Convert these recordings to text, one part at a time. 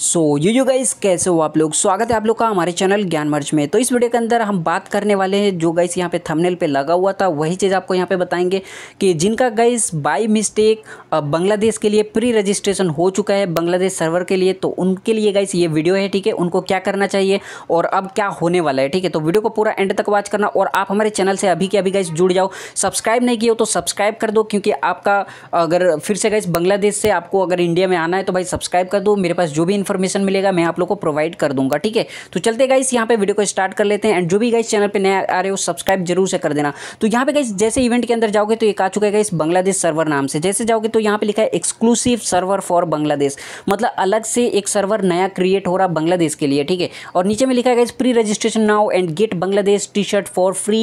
so you you guys कैसे हो आप लोग स्वागत है आप लोग का हमारे चैनल ज्ञान मर्च में तो इस वीडियो के अंदर हम बात करने वाले हैं जो गाइस यहाँ पे थंबनेल पे लगा हुआ था वही चीज़ आपको यहाँ पे बताएंगे कि जिनका गाइस बाय मिस्टेक बांग्लादेश के लिए प्री रजिस्ट्रेशन हो चुका है बांग्लादेश सर्वर के लिए तो उनके लिए गाइस ये वीडियो है ठीक है उनको क्या करना चाहिए और अब क्या होने वाला है ठीक है तो वीडियो को पूरा एंड तक वॉच करना और आप हमारे चैनल से अभी के अभी गाइस जुड़ जाओ सब्सक्राइब नहीं किया हो तो सब्सक्राइब कर दो क्योंकि आपका अगर फिर से गाइस बांग्लादेश से आपको अगर इंडिया में आना है तो भाई सब्सक्राइब कर दो मेरे पास जो भी इन्फॉर्मेशन मिलेगा मैं आप लोग को प्रोवाइड कर दूंगा ठीक है तो चलते गाइस यहाँ पे वीडियो को स्टार्ट कर लेते हैं एंड जो भी गाइस चैनल पर नया आ रहे हो सब्सक्राइब जरूर से कर देना तो यहाँ पे गाइस जैसे इवेंट के अंदर जाओगे तो एक आ चुका है गाइस बांग्लादेश सर्वर नाम से जैसे जाओगे तो यहाँ पे लिखा है एक्सक्लूसिव सर्वर फॉर बांग्लादेश मतलब अलग से एक सर्वर नया क्रिएट हो रहा बांग्लादेश के लिए ठीक है और नीचे में लिखा है guys pre registration now and get Bangladesh T shirt for free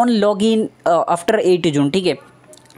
on log in after eight June ठीक है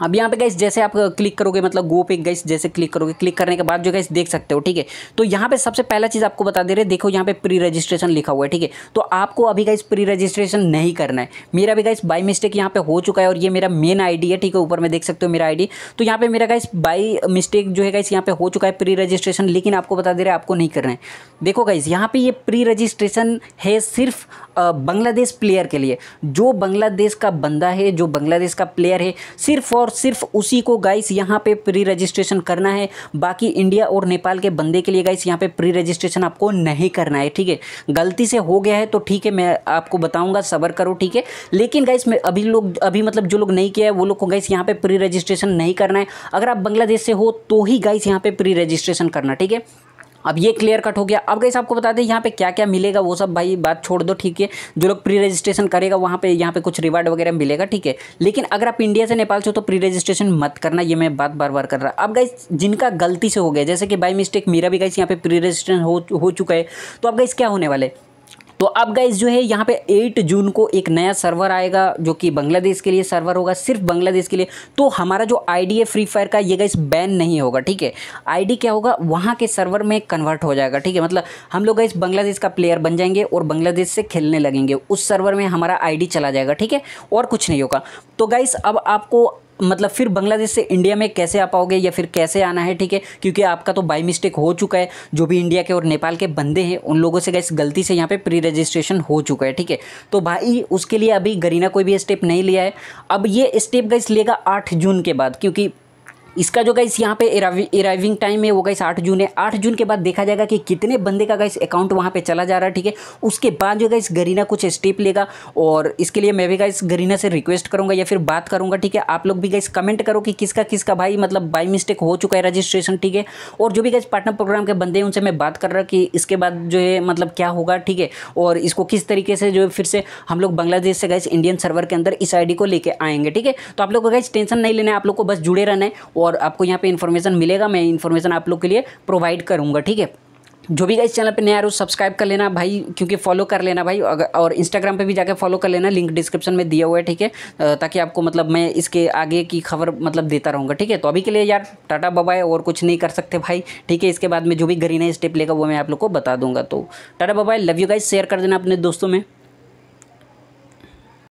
अब यहाँ पे गैस जैसे आप क्लिक करोगे मतलब गो पे गैस जैसे क्लिक करोगे क्लिक करने के बाद जो गैस देख सकते हो ठीक है तो यहाँ पे सबसे पहला चीज़ आपको बता दे रहे देखो यहाँ पे प्री रजिस्ट्रेशन लिखा हुआ है ठीक है तो आपको अभी गैस प्री रजिस्ट्रेशन नहीं करना है मेरा भी गैस बाई मिस्टेक यहाँ पे हो चुका है और ये मेरा मेन आई है ठीक है ऊपर में देख सकते हो मेरा आई तो यहाँ पर मेरा गैस बाई मिस्टेक जो है गैस यहाँ पे हो चुका है प्री रजिस्ट्रेशन लेकिन आपको बता दे रहे आपको नहीं करना है देखो गैस यहाँ पर ये प्री रजिस्ट्रेशन है सिर्फ बांग्लादेश प्लेयर के लिए जो बांग्लादेश का बंदा है जो बांग्लादेश का प्लेयर है सिर्फ और सिर्फ उसी को गाइस यहाँ पे प्री रजिस्ट्रेशन करना है बाकी इंडिया और नेपाल के बंदे के लिए गाइस यहाँ पे प्री रजिस्ट्रेशन आपको नहीं करना है ठीक है गलती से हो गया है तो ठीक है मैं आपको बताऊँगा सबर करो ठीक है लेकिन गाइस मैं अभी लोग अभी मतलब जो लोग नहीं किया है वो लोग को गाइस यहाँ पे प्री रजिस्ट्रेशन नहीं करना है अगर आप बांग्लादेश से हो तो ही गाइस यहाँ पे प्री रजिस्ट्रेशन करना ठीक है अब ये क्लियर कट हो गया अब गैस आपको बता दें यहाँ पे क्या क्या मिलेगा वो सब भाई बात छोड़ दो ठीक है जो लोग प्री रजिस्ट्रेशन करेगा वहाँ पे यहाँ पे कुछ रिवार्ड वगैरह मिलेगा ठीक है लेकिन अगर आप इंडिया से नेपाल से तो प्री रजिस्ट्रेशन मत करना ये मैं बात बार बार कर रहा अब गई जिनका गलती से हो गया जैसे कि बाई मिस्टेक मेरा भी गई यहाँ पे प्री रजिस्ट्रेशन हो चुका है तो अब गई क्या होने वाले तो अब गाइज जो है यहाँ पे 8 जून को एक नया सर्वर आएगा जो कि बांग्लादेश के लिए सर्वर होगा सिर्फ बांग्लादेश के लिए तो हमारा जो आईडी है फ्री फायर का ये गाइस बैन नहीं होगा ठीक है आईडी क्या होगा वहाँ के सर्वर में कन्वर्ट हो जाएगा ठीक है मतलब हम लोग गाइस बांग्लादेश का प्लेयर बन जाएंगे और बांग्लादेश से खेलने लगेंगे उस सर्वर में हमारा आई चला जाएगा ठीक है और कुछ नहीं होगा तो गाइस अब आपको मतलब फिर बांग्लादेश से इंडिया में कैसे आ पाओगे या फिर कैसे आना है ठीक है क्योंकि आपका तो बाई मिस्टेक हो चुका है जो भी इंडिया के और नेपाल के बंदे हैं उन लोगों से इस गलती से यहाँ पे प्री रजिस्ट्रेशन हो चुका है ठीक है तो भाई उसके लिए अभी गरीना कोई भी स्टेप नहीं लिया है अब ये स्टेप गैस लेगा आठ जून के बाद क्योंकि इसका जो गाइस यहाँ पे अराइविंग टाइम है वो गाइस आठ जून है आठ जून के बाद देखा जाएगा कि कितने बंदे का गाइस अकाउंट वहाँ पे चला जा रहा है ठीक है उसके बाद जो गाइस गरीना कुछ स्टेप लेगा और इसके लिए मैं भी गाइस गरीना से रिक्वेस्ट करूँगा या फिर बात करूँगा ठीक है आप लोग भी गाइस कमेंट करो कि किसका किसका भाई मतलब बाई मिस्टेक हो चुका है रजिस्ट्रेशन ठीक है और जो भी गाइस पार्टनर प्रोग्राम के बंदे हैं उनसे मैं बात कर रहा कि इसके बाद जो है मतलब क्या होगा ठीक है और इसको किस तरीके से जो है फिर से हम लोग बांग्लादेश से गाइस इंडियन सर्वर के अंदर इस आई को लेकर आएंगे ठीक है तो आप लोग को गाइस टेंशन नहीं लेना है आप लोग को बस जुड़े रहना है और आपको यहाँ पे इन्फॉर्मेशन मिलेगा मैं इन्फॉर्मेशन आप लोग के लिए प्रोवाइड करूँगा ठीक है जो भी इस चैनल पे नया हो सब्सक्राइब कर लेना भाई क्योंकि फॉलो कर लेना भाई और इंस्टाग्राम पे भी जाकर फॉलो कर लेना लिंक डिस्क्रिप्शन में दिया हुआ है ठीक है ताकि आपको मतलब मैं इसके आगे की खबर मतलब देता रहूँगा ठीक है तो अभी के लिए यार टाटा है और कुछ नहीं कर सकते भाई ठीक है इसके बाद में जो भी घरीना स्टेप लेगा वो मैं आप लोग को बता दूंगा तो टाटा बाबा लव यू गाइज शेयर कर देना अपने दोस्तों में